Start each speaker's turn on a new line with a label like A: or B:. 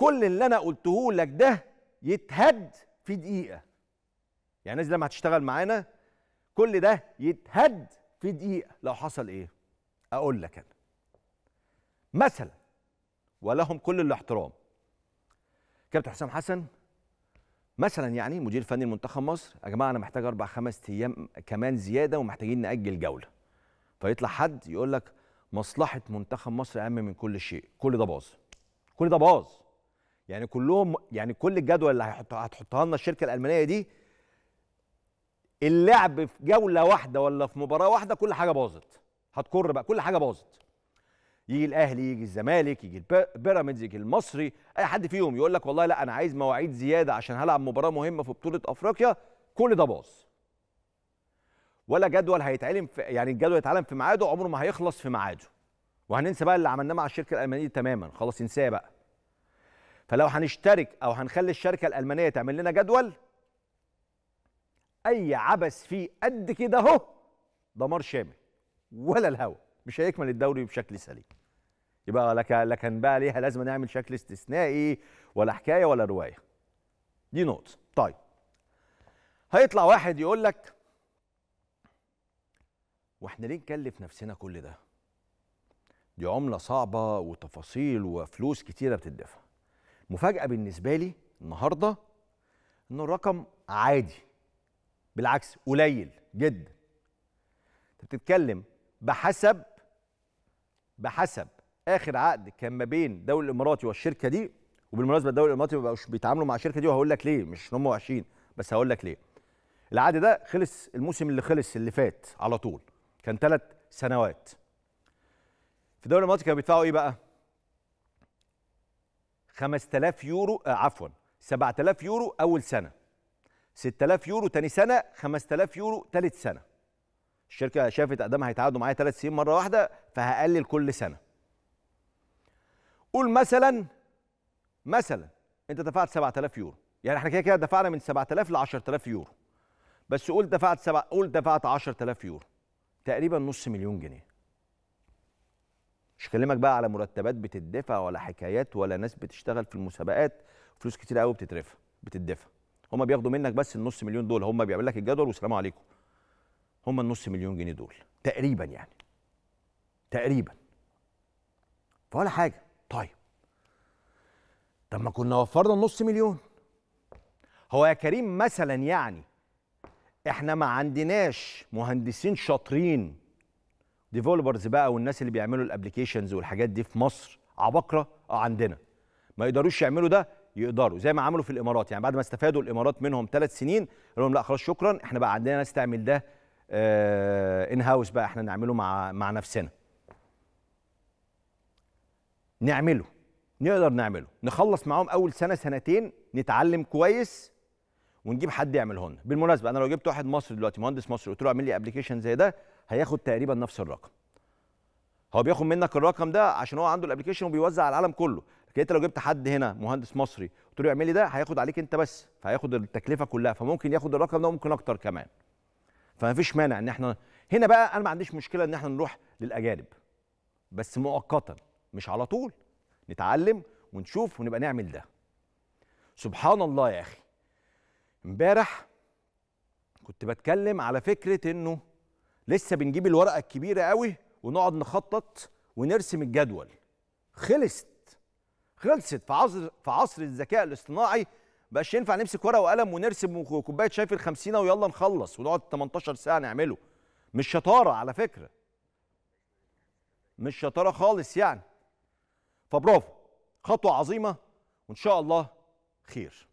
A: كل اللي انا قلته لك ده يتهد في دقيقه يعني الناس لما هتشتغل معانا كل ده يتهد في دقيقه لو حصل ايه اقول لك انا مثلا ولهم كل الاحترام كابتن حسام حسن مثلا يعني مدير فني لمنتخب مصر يا جماعه انا محتاج اربع خمس ايام كمان زياده ومحتاجين ناجل جوله فيطلع حد يقول لك مصلحه منتخب مصر اهم من كل شيء كل ده باظ كل ده باظ يعني كلهم يعني كل الجدول اللي هتحطها لنا الشركه الالمانيه دي اللعب في جوله واحده ولا في مباراه واحده كل حاجه باظت هتكر بقى كل حاجه باظت يجي الاهلي يجي الزمالك يجي بيراميدز يجي المصري اي حد فيهم يقول لك والله لا انا عايز مواعيد زياده عشان هلعب مباراه مهمه في بطوله افريقيا كل ده باظ ولا جدول هيتعلم في يعني الجدول يتعلم في ميعاده عمره ما هيخلص في ميعاده وهننسى بقى اللي عملناه مع الشركه الالمانيه تماما خلاص انساه بقى فلو هنشترك او هنخلي الشركه الالمانيه تعمل لنا جدول اي عبث فيه قد كده اهو دمار شامل ولا الهوا مش هيكمل الدوري بشكل سليم يبقى لك لكن بقى ليها لازم نعمل شكل استثنائي ولا حكايه ولا روايه دي نقطه طيب هيطلع واحد يقول لك واحنا ليه نكلف نفسنا كل ده دي عمله صعبه وتفاصيل وفلوس كتيره بتدفع مفاجأة بالنسبة لي النهاردة أن الرقم عادي بالعكس قليل جدا أنت بتتكلم بحسب بحسب آخر عقد كان ما بين الدوري الإماراتي والشركة دي وبالمناسبة الدوري الإماراتي ما بقوش بيتعاملوا مع الشركة دي وهقول لك ليه مش هم وحشين بس هقول لك ليه العقد ده خلص الموسم اللي خلص اللي فات على طول كان ثلاث سنوات في الدوري الإماراتي كانوا بيدفعوا إيه بقى؟ 5000 يورو آه عفوا 7000 يورو اول سنه 6000 يورو تاني سنه 5000 يورو تالت سنه الشركه شافت ادام هيتعاقدوا معايا ثلاث سنين مره واحده فهقلل كل سنه قول مثلا مثلا انت دفعت 7000 يورو يعني احنا كده كده دفعنا من 7000 ل 10000 يورو بس قول دفعت سبع قول دفعت 10000 يورو تقريبا نص مليون جنيه مش هكلمك بقى على مرتبات بتدفع ولا حكايات ولا ناس بتشتغل في المسابقات فلوس كتير قوي بتترفع بتدفع هم بياخدوا منك بس النص مليون دول هم بيعمل لك الجدول والسلام عليكم هم النص مليون جنيه دول تقريبا يعني تقريبا فولا حاجه طيب طب ما كنا وفرنا النص مليون هو يا كريم مثلا يعني احنا ما عندناش مهندسين شاطرين ديفولبرز بقى والناس اللي بيعملوا الابلكيشنز والحاجات دي في مصر عباقره آه، عندنا ما يقدروش يعملوا ده يقدروا زي ما عملوا في الامارات يعني بعد ما استفادوا الامارات منهم ثلاث سنين قالوا لهم لا خلاص شكرا احنا بقى عندنا ناس تعمل ده آه ان هاوس بقى احنا نعمله مع مع نفسنا نعمله نقدر نعمله نخلص معاهم اول سنه سنتين نتعلم كويس ونجيب حد يعمله لنا بالمناسبه انا لو جبت واحد مصري دلوقتي مهندس مصري قلت له اعمل لي ابلكيشن زي ده هياخد تقريبا نفس الرقم هو بياخد منك الرقم ده عشان هو عنده الابلكيشن وبيوزع على العالم كله لكن انت لو جبت حد هنا مهندس مصري قلت له اعمل لي ده هياخد عليك انت بس فهياخد التكلفه كلها فممكن ياخد الرقم ده وممكن اكتر كمان فما فيش مانع ان احنا هنا بقى انا ما عنديش مشكله ان احنا نروح للاجانب بس مؤقتا مش على طول نتعلم ونشوف ونبقى نعمل ده سبحان الله يا اخي امبارح كنت بتكلم على فكره انه لسه بنجيب الورقه الكبيره قوي ونقعد نخطط ونرسم الجدول خلصت خلصت في عصر في عصر الذكاء الاصطناعي بقاش ينفع نمسك ورقه وقلم ونرسم كوبايه شاي في الخمسينه ويلا نخلص ونقعد 18 ساعه نعمله مش شطاره على فكره مش شطاره خالص يعني فبرافو خطوه عظيمه وان شاء الله خير